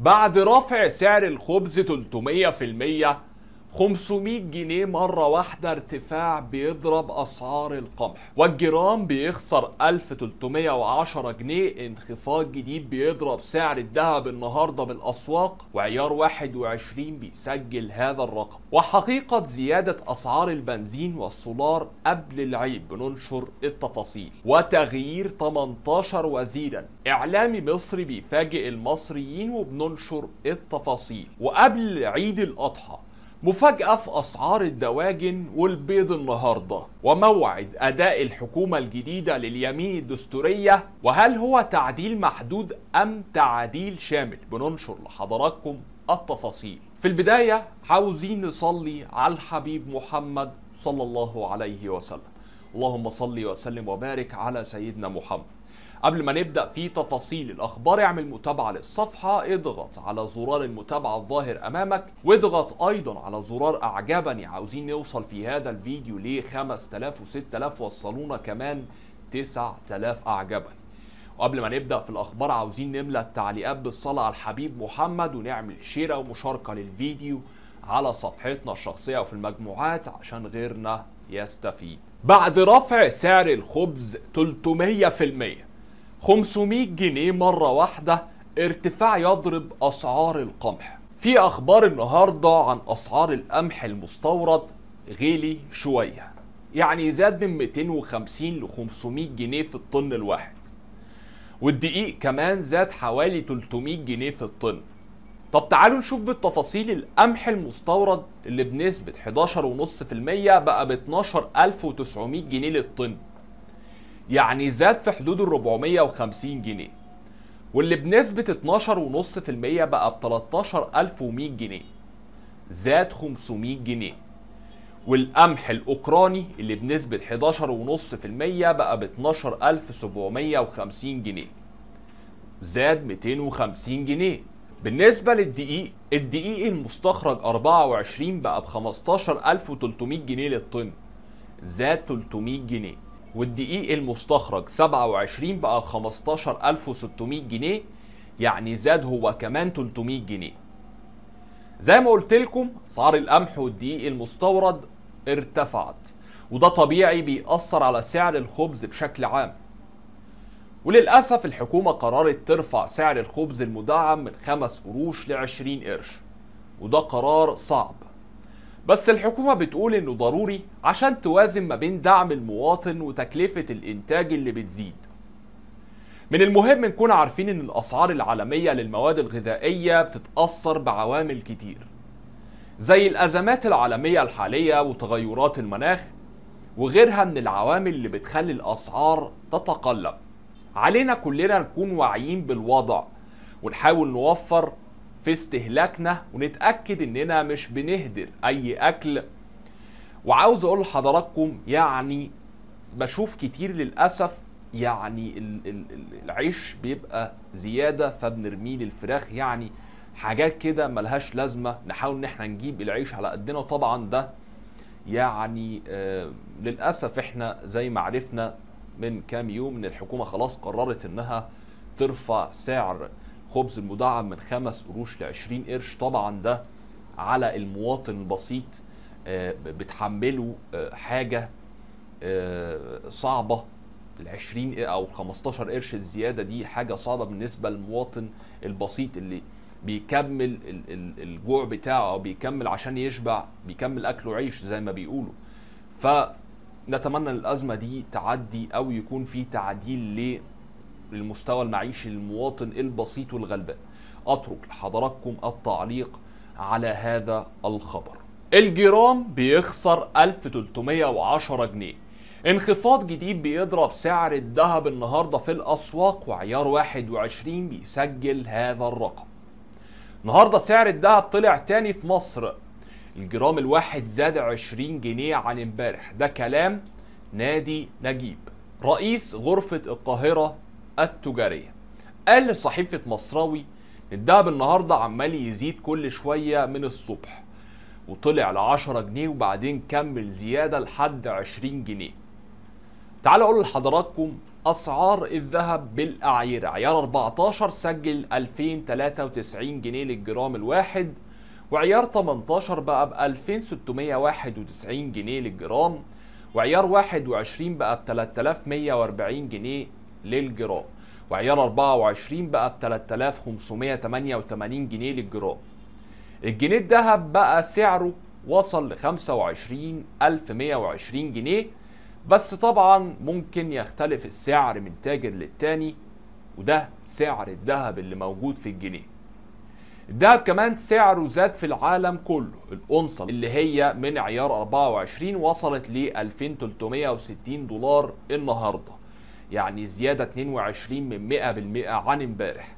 بعد رفع سعر الخبز 300% 500 جنيه مرة واحدة ارتفاع بيضرب أسعار القمح والجرام بيخسر 1310 جنيه انخفاض جديد بيضرب سعر الذهب النهاردة بالأسواق وعيار 21 بيسجل هذا الرقم وحقيقة زيادة أسعار البنزين والسولار قبل العيد بننشر التفاصيل وتغيير 18 وزيرا إعلامي مصري بيفاجئ المصريين وبننشر التفاصيل وقبل عيد الأضحى مفاجأة في أسعار الدواجن والبيض النهاردة وموعد أداء الحكومة الجديدة لليمين الدستورية وهل هو تعديل محدود أم تعديل شامل بننشر لحضراتكم التفاصيل في البداية عاوزين نصلي على الحبيب محمد صلى الله عليه وسلم اللهم صل وسلم وبارك على سيدنا محمد قبل ما نبدأ في تفاصيل الأخبار اعمل متابعة للصفحة اضغط على زرار المتابعة الظاهر أمامك واضغط أيضا على زرار أعجبني يعني عاوزين نوصل في هذا الفيديو ل 5000 و 6000 وصلونا كمان 9000 أعجبني وقبل ما نبدا في الاخبار عاوزين نملى التعليقات بالصلاه على الحبيب محمد ونعمل شيره ومشاركه للفيديو على صفحتنا الشخصيه وفي المجموعات عشان غيرنا يستفيد بعد رفع سعر الخبز 300% 500 جنيه مرة واحدة ارتفاع يضرب أسعار القمح في أخبار النهاردة عن أسعار القمح المستورد غلي شوية يعني زاد من 250 ل 500 جنيه في الطن الواحد والدقيق كمان زاد حوالي 300 جنيه في الطن طب تعالوا نشوف بالتفاصيل القمح المستورد اللي بنسبة 11.5% بقى ب 12900 جنيه للطن يعني زاد في حدود ال 450 جنيه واللي بنسبة 12.5% بقى ب 13100 جنيه زاد 500 جنيه والقمح الأوكراني اللي بنسبة 11.5% بقى ب 12750 جنيه زاد 250 جنيه بالنسبة للدقيق الدقيق المستخرج 24 بقى ب 15300 جنيه للطن زاد 300 جنيه والدقيق المستخرج 27 بقى 15600 جنيه يعني زاد هو كمان 300 جنيه زي ما قلت لكم اسعار القمح والدقيق المستورد ارتفعت وده طبيعي بيأثر على سعر الخبز بشكل عام وللأسف الحكومة قررت ترفع سعر الخبز المدعم من 5 قروش ل 20 قرش وده قرار صعب بس الحكومة بتقول انه ضروري عشان توازن ما بين دعم المواطن وتكلفة الانتاج اللي بتزيد من المهم نكون عارفين ان الاسعار العالمية للمواد الغذائية بتتأثر بعوامل كتير زي الازمات العالمية الحالية وتغيرات المناخ وغيرها من العوامل اللي بتخلي الاسعار تتقلب علينا كلنا نكون واعيين بالوضع ونحاول نوفر في استهلاكنا ونتاكد اننا مش بنهدر اي اكل وعاوز اقول لحضراتكم يعني بشوف كتير للاسف يعني العيش بيبقى زياده فبنرميه للفراخ يعني حاجات كده ملهاش لازمه نحاول ان احنا نجيب العيش على قدنا طبعا ده يعني آه، للاسف احنا زي ما عرفنا من كام يوم ان الحكومه خلاص قررت انها ترفع سعر خبز المدعم من 5 قروش ل 20 قرش طبعا ده على المواطن البسيط آه، بتحمله آه، حاجه آه، صعبه ال 20 او 15 قرش الزياده دي حاجه صعبه بالنسبه للمواطن البسيط اللي بيكمل الجوع بتاعه او بيكمل عشان يشبع بيكمل اكله عيش زي ما بيقولوا فنتمنى الازمه دي تعدي او يكون في تعديل للمستوى المعيشي للمواطن البسيط والغلبان اترك لحضراتكم التعليق على هذا الخبر الجرام بيخسر 1310 جنيه انخفاض جديد بيضرب سعر الذهب النهارده في الاسواق وعيار 21 بيسجل هذا الرقم النهارده سعر الذهب طلع تاني في مصر الجرام الواحد زاد 20 جنيه عن امبارح ده كلام نادي نجيب رئيس غرفة القاهرة التجارية قال صحيفة مصراوي الدهب النهاردة عمال يزيد كل شوية من الصبح وطلع ل 10 جنيه وبعدين كمل زيادة لحد 20 جنيه تعالوا اقول لحضراتكم اسعار الذهب بالاعيره عيار 14 سجل 2093 جنيه للجرام الواحد وعيار 18 بقى ب 2691 جنيه للجرام وعيار 21 بقى ب 3140 جنيه للجرام وعيار 24 بقى ب 3588 جنيه للجرام الجنيه الذهب بقى سعره وصل ل 25120 جنيه بس طبعا ممكن يختلف السعر من تاجر للتاني وده سعر الذهب اللي موجود في الجنيه الذهب كمان سعره زاد في العالم كله الأونصة اللي هي من عيار 24 وصلت ل 2360 دولار النهارده يعني زيادة 22 من 100% عن امبارح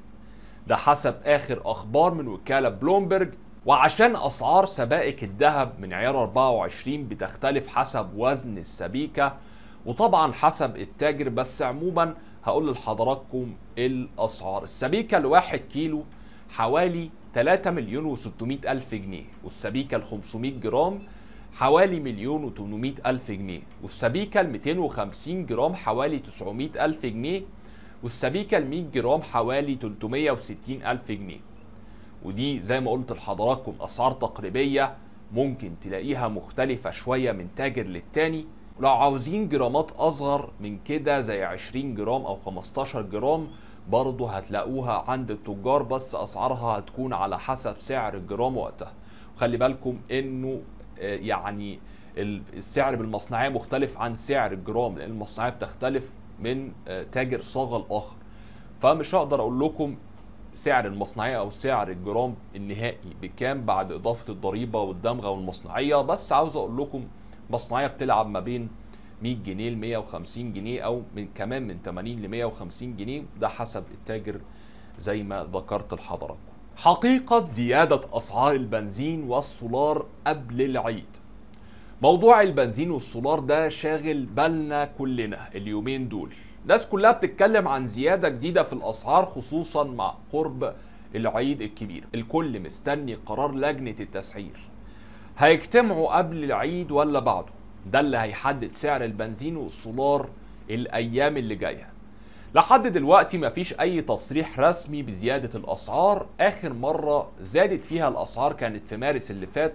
ده حسب آخر أخبار من وكالة بلومبرج وعشان أسعار سبائك الذهب من عيار 24 بتختلف حسب وزن السبيكة وطبعا حسب التاجر بس عموما هقول لحضراتكم الأسعار السبيكة الواحد كيلو حوالي 3 مليون و600 ألف جنيه والسبيكة ال 500 جرام حوالي مليون و800 ألف جنيه والسبيكة ال 250 جرام حوالي 900 ألف جنيه والسبيكة ال 100 جرام حوالي 360 ألف جنيه ودي زي ما قلت لحضراتكم أسعار تقريبية ممكن تلاقيها مختلفة شوية من تاجر للتاني لو عاوزين جرامات أصغر من كده زي 20 جرام أو 15 جرام برضه هتلاقوها عند التجار بس أسعارها هتكون على حسب سعر الجرام وقتها خلي بالكم انه آه، يعني السعر بالمصنعيه مختلف عن سعر الجرام لان المصنعيه بتختلف من آه، تاجر صاغه لاخر فمش هقدر اقول لكم سعر المصنعيه او سعر الجرام النهائي بكام بعد اضافه الضريبه والدمغه والمصنعيه بس عاوز اقول لكم مصنعيه بتلعب ما بين 100 جنيه ل 150 جنيه او من كمان من 80 ل 150 جنيه ده حسب التاجر زي ما ذكرت لحضراتكم حقيقة زيادة أسعار البنزين والسولار قبل العيد موضوع البنزين والسولار ده شاغل بالنا كلنا اليومين دول الناس كلها بتتكلم عن زيادة جديدة في الأسعار خصوصا مع قرب العيد الكبير الكل مستني قرار لجنة التسعير هيجتمعوا قبل العيد ولا بعده ده اللي هيحدد سعر البنزين والسولار الأيام اللي جاية لحد دلوقتي مفيش اي تصريح رسمي بزياده الاسعار اخر مره زادت فيها الاسعار كانت في مارس اللي فات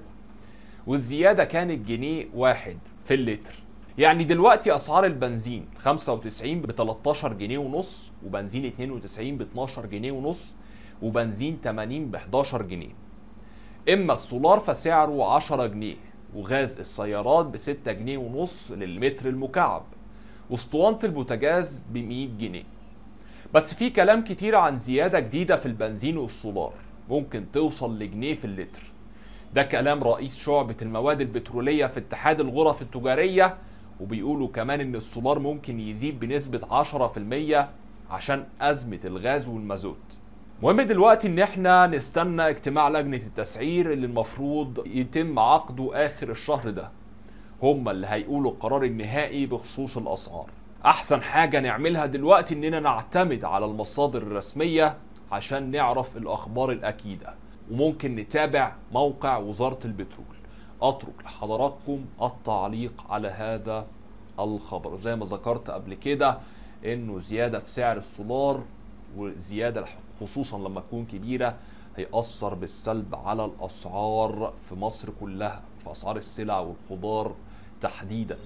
والزياده كانت جنيه واحد في اللتر يعني دلوقتي اسعار البنزين 95 ب 13 جنيه ونص وبنزين 92 ب 12 جنيه ونص وبنزين 80 ب 11 جنيه اما السولار فسعره 10 جنيه وغاز السيارات ب 6 جنيه ونص للمتر المكعب واسطوانه البوتاجاز ب 100 جنيه بس في كلام كتير عن زياده جديده في البنزين والسولار ممكن توصل لجنيه في اللتر ده كلام رئيس شعبة المواد البترولية في اتحاد الغرف التجارية وبيقولوا كمان ان السولار ممكن يزيد بنسبة 10% عشان أزمة الغاز والمازوت مهم دلوقتي ان احنا نستنى اجتماع لجنة التسعير اللي المفروض يتم عقده اخر الشهر ده هم اللي هيقولوا القرار النهائي بخصوص الاسعار احسن حاجه نعملها دلوقتي اننا نعتمد على المصادر الرسميه عشان نعرف الاخبار الاكيده وممكن نتابع موقع وزاره البترول اترك لحضراتكم التعليق على هذا الخبر زي ما ذكرت قبل كده انه زياده في سعر السولار وزياده خصوصا لما تكون كبيره هيأثر بالسلب على الأسعار في مصر كلها في أسعار السلع والخضار تحديدا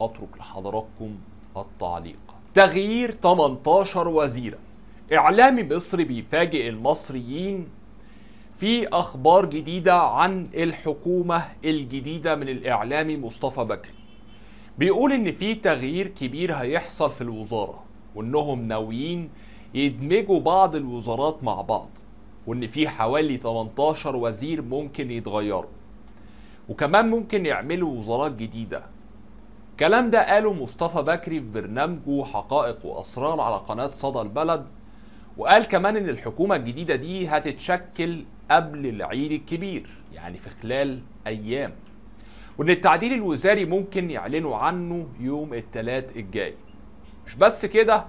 أترك لحضراتكم التعليق تغيير 18 وزيرا إعلامي مصري بيفاجئ المصريين في أخبار جديدة عن الحكومة الجديدة من الإعلامي مصطفى بكري بيقول إن في تغيير كبير هيحصل في الوزارة وإنهم ناويين يدمجوا بعض الوزارات مع بعض وإن في حوالي 18 وزير ممكن يتغيروا وكمان ممكن يعملوا وزارات جديدة الكلام ده قاله مصطفى بكري في برنامجه حقائق وأسرار على قناة صدى البلد وقال كمان إن الحكومة الجديدة دي هتتشكل قبل العيد الكبير يعني في خلال أيام وإن التعديل الوزاري ممكن يعلنوا عنه يوم الثلاث الجاي مش بس كده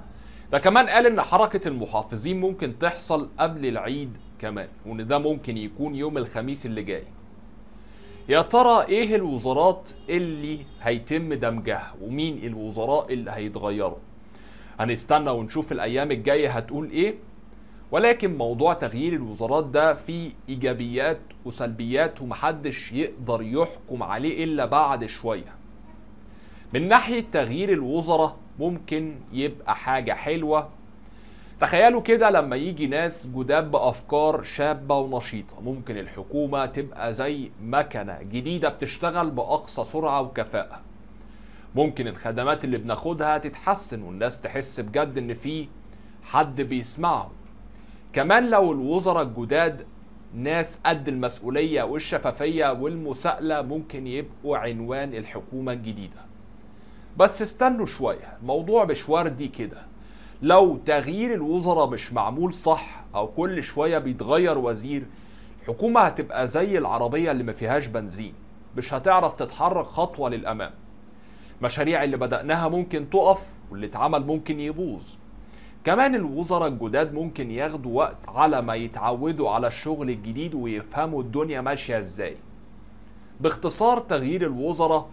ده كمان قال إن حركة المحافظين ممكن تحصل قبل العيد كمان وإن ده ممكن يكون يوم الخميس اللي جاي يا ترى ايه الوزارات اللي هيتم دمجها ومين الوزراء اللي هيتغيروا هنستنى ونشوف الايام الجايه هتقول ايه ولكن موضوع تغيير الوزارات ده فيه ايجابيات وسلبيات ومحدش يقدر يحكم عليه الا بعد شويه من ناحيه تغيير الوزراء ممكن يبقى حاجه حلوه تخيلوا كده لما يجي ناس جداد بافكار شابه ونشيطه ممكن الحكومه تبقى زي مكنه جديده بتشتغل باقصى سرعه وكفاءه ممكن الخدمات اللي بناخدها تتحسن والناس تحس بجد ان في حد بيسمعهم كمان لو الوزراء الجداد ناس قد المسؤولية والشفافية والمساءلة ممكن يبقوا عنوان الحكومة الجديدة بس استنوا شوية الموضوع مش وردي كده لو تغيير الوزراء مش معمول صح او كل شويه بيتغير وزير الحكومه هتبقى زي العربيه اللي ما فيهاش بنزين مش هتعرف تتحرك خطوه للامام مشاريع اللي بدأناها ممكن تقف واللي اتعمل ممكن يبوظ كمان الوزراء الجداد ممكن ياخدوا وقت على ما يتعودوا على الشغل الجديد ويفهموا الدنيا ماشية ازاي باختصار تغيير الوزراء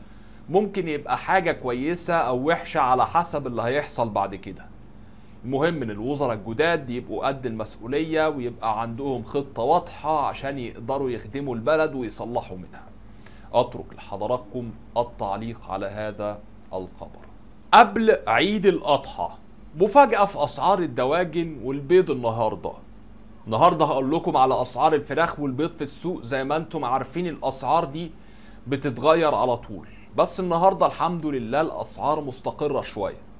ممكن يبقى حاجة كويسة أو وحشة على حسب اللي هيحصل بعد كده المهم ان الوزراء الجداد يبقوا قد المسؤوليه ويبقى عندهم خطه واضحه عشان يقدروا يخدموا البلد ويصلحوا منها. اترك لحضراتكم التعليق على هذا الخبر. قبل عيد الاضحى مفاجاه في اسعار الدواجن والبيض النهارده. النهارده هقول لكم على اسعار الفراخ والبيض في السوق زي ما انتم عارفين الاسعار دي بتتغير على طول. بس النهارده الحمد لله الاسعار مستقره شويه.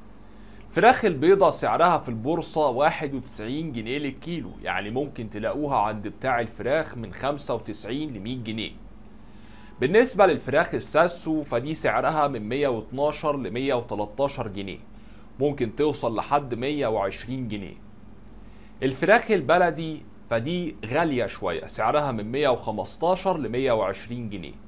فراخ البيضة سعرها في البورصة 91 جنيه للكيلو يعني ممكن تلاقوها عند بتاع الفراخ من 95 ل 100 جنيه بالنسبة للفراخ الساسو فدي سعرها من 112 ل 113 جنيه ممكن توصل لحد 120 جنيه الفراخ البلدي فدي غالية شوية سعرها من 115 ل 120 جنيه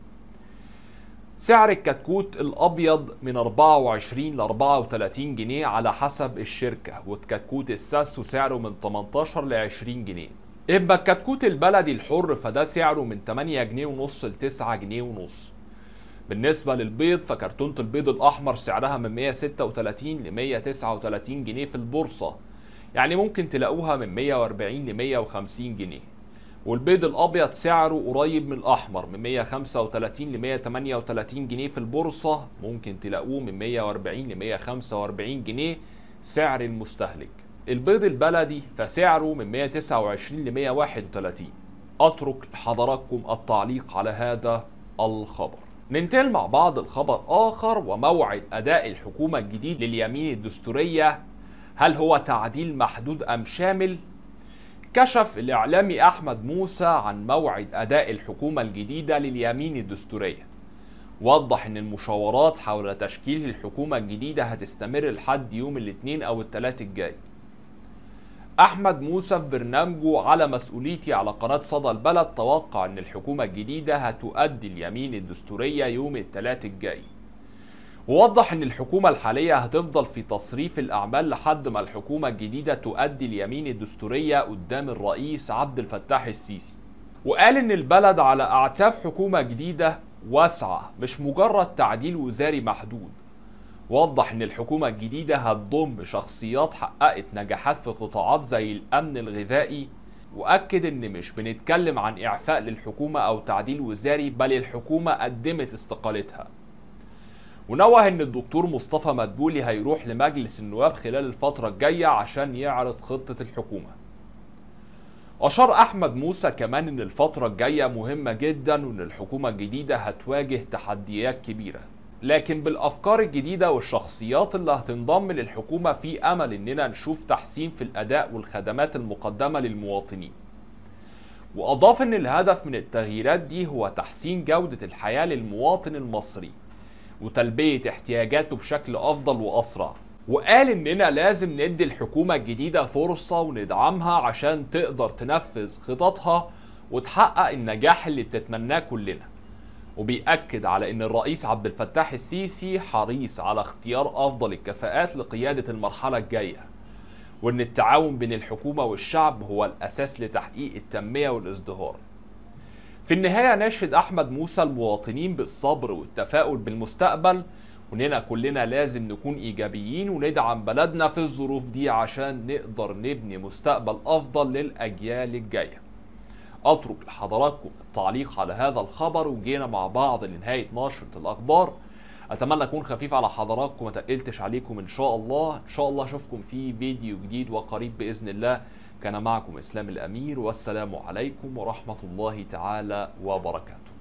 سعر الكتكوت الابيض من 24 ل 34 جنيه على حسب الشركه والكتكوت الساسو سعره من 18 ل 20 جنيه اما الكتكوت البلدي الحر فده سعره من 8 جنيه ونص ل 9 جنيه ونص بالنسبه للبيض فكرتونه البيض الاحمر سعرها من 136 ل 139 جنيه في البورصه يعني ممكن تلاقوها من 140 ل 150 جنيه والبيض الابيض سعره قريب من الاحمر من 135 ل 138 جنيه في البورصه ممكن تلاقوه من 140 ل 145 جنيه سعر المستهلك البيض البلدي فسعره من 129 ل 131 اترك لحضراتكم التعليق على هذا الخبر ننتقل مع بعض الخبر آخر وموعد أداء الحكومة الجديد لليمين الدستورية هل هو تعديل محدود أم شامل كشف الإعلامي أحمد موسى عن موعد أداء الحكومة الجديدة لليمين الدستورية وضح أن المشاورات حول تشكيل الحكومة الجديدة هتستمر لحد يوم الاثنين أو الثلاث الجاي أحمد موسى في برنامجه على مسؤوليتي على قناة صدى البلد توقع أن الحكومة الجديدة هتؤدي اليمين الدستورية يوم الثلاث الجاي ووضح ان الحكومه الحاليه هتفضل في تصريف الاعمال لحد ما الحكومه الجديده تؤدي اليمين الدستوريه قدام الرئيس عبد الفتاح السيسي وقال ان البلد على اعتاب حكومه جديده واسعه مش مجرد تعديل وزاري محدود وضح ان الحكومه الجديده هتضم شخصيات حققت نجاحات في قطاعات زي الامن الغذائي واكد ان مش بنتكلم عن اعفاء للحكومه او تعديل وزاري بل الحكومه قدمت استقالتها ونوه ان الدكتور مصطفى مدبولي هيروح لمجلس النواب خلال الفترة الجاية عشان يعرض خطة الحكومة أشار أحمد موسى كمان إن الفترة الجاية مهمة جدا وإن الحكومة الجديدة هتواجه تحديات كبيرة لكن بالأفكار الجديدة والشخصيات اللي هتنضم للحكومة في أمل إننا نشوف تحسين في الأداء والخدمات المقدمة للمواطنين وأضاف إن الهدف من التغييرات دي هو تحسين جودة الحياة للمواطن المصري وتلبيه احتياجاته بشكل افضل واسرع وقال اننا لازم ندي الحكومه الجديده فرصه وندعمها عشان تقدر تنفذ خططها وتحقق النجاح اللي بتتمناه كلنا وبيأكد على ان الرئيس عبد الفتاح السيسي حريص على اختيار افضل الكفاءات لقياده المرحله الجايه وان التعاون بين الحكومه والشعب هو الاساس لتحقيق التنميه والازدهار في النهاية ناشد أحمد موسى المواطنين بالصبر والتفاؤل بالمستقبل وإننا كلنا لازم نكون إيجابيين وندعم بلدنا في الظروف دي عشان نقدر نبني مستقبل أفضل للأجيال الجاية أترك لحضراتكم التعليق على هذا الخبر وجينا مع بعض لنهاية نشرة الأخبار أتمنى أكون خفيف على حضراتكم ما تقلتش عليكم إن شاء الله إن شاء الله أشوفكم في فيديو جديد وقريب بإذن الله كان معكم إسلام الأمير والسلام عليكم ورحمة الله تعالى وبركاته